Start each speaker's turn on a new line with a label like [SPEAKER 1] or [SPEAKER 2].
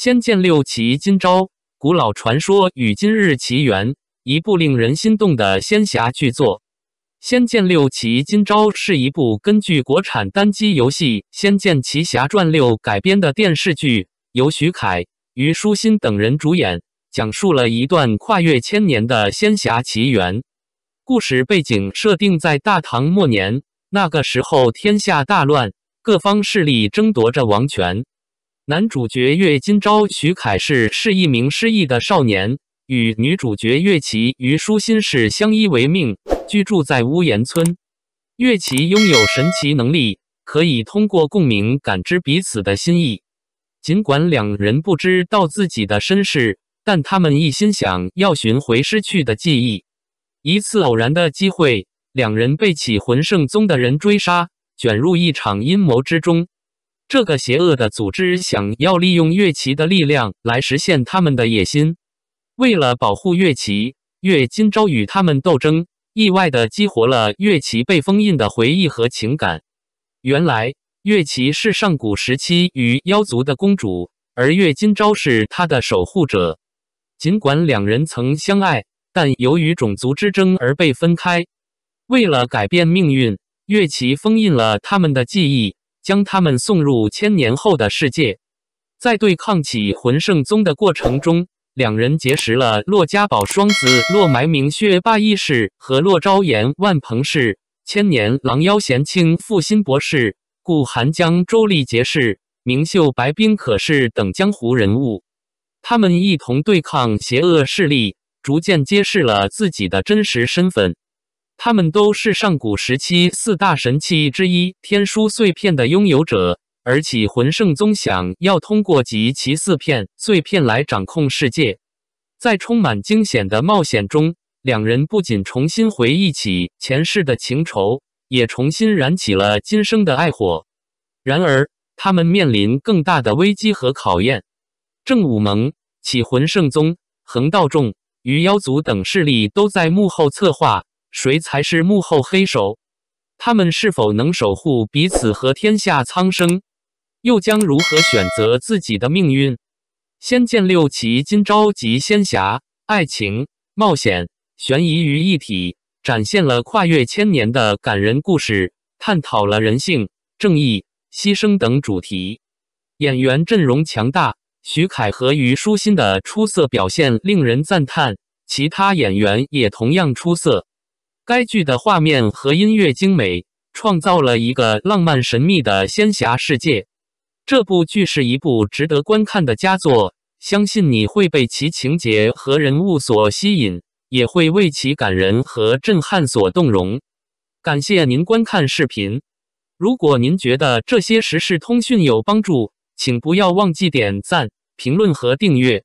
[SPEAKER 1] 《仙剑六奇今朝》：古老传说与今日奇缘，一部令人心动的仙侠巨作。《仙剑六奇今朝》是一部根据国产单机游戏《仙剑奇侠传六》改编的电视剧，由徐凯、虞书欣等人主演，讲述了一段跨越千年的仙侠奇缘。故事背景设定在大唐末年，那个时候天下大乱，各方势力争夺着王权。男主角岳今朝徐凯世是一名失忆的少年，与女主角岳琪于书心是相依为命，居住在屋檐村。岳琪拥有神奇能力，可以通过共鸣感知彼此的心意。尽管两人不知道自己的身世，但他们一心想要寻回失去的记忆。一次偶然的机会，两人被起魂圣宗的人追杀，卷入一场阴谋之中。这个邪恶的组织想要利用月旗的力量来实现他们的野心。为了保护月旗，月今朝与他们斗争，意外地激活了月旗被封印的回忆和情感。原来，月旗是上古时期与妖族的公主，而月今朝是她的守护者。尽管两人曾相爱，但由于种族之争而被分开。为了改变命运，月旗封印了他们的记忆。将他们送入千年后的世界，在对抗起魂圣宗的过程中，两人结识了骆家堡双子洛埋明薛八一式和骆昭言万鹏氏，千年狼妖贤清傅新博士，顾寒江周立杰式、明秀白冰可是等江湖人物。他们一同对抗邪恶势力，逐渐揭示了自己的真实身份。他们都是上古时期四大神器之一天书碎片的拥有者，而启魂圣宗想要通过集齐四片碎片来掌控世界。在充满惊险的冒险中，两人不仅重新回忆起前世的情仇，也重新燃起了今生的爱火。然而，他们面临更大的危机和考验。正武盟、启魂圣宗、横道众、鱼妖族等势力都在幕后策划。谁才是幕后黑手？他们是否能守护彼此和天下苍生？又将如何选择自己的命运？《仙剑六》奇》今朝集仙侠、爱情、冒险、悬疑于一体，展现了跨越千年的感人故事，探讨了人性、正义、牺牲等主题。演员阵容强大，徐凯和虞书欣的出色表现令人赞叹，其他演员也同样出色。该剧的画面和音乐精美，创造了一个浪漫神秘的仙侠世界。这部剧是一部值得观看的佳作，相信你会被其情节和人物所吸引，也会为其感人和震撼所动容。感谢您观看视频。如果您觉得这些时事通讯有帮助，请不要忘记点赞、评论和订阅。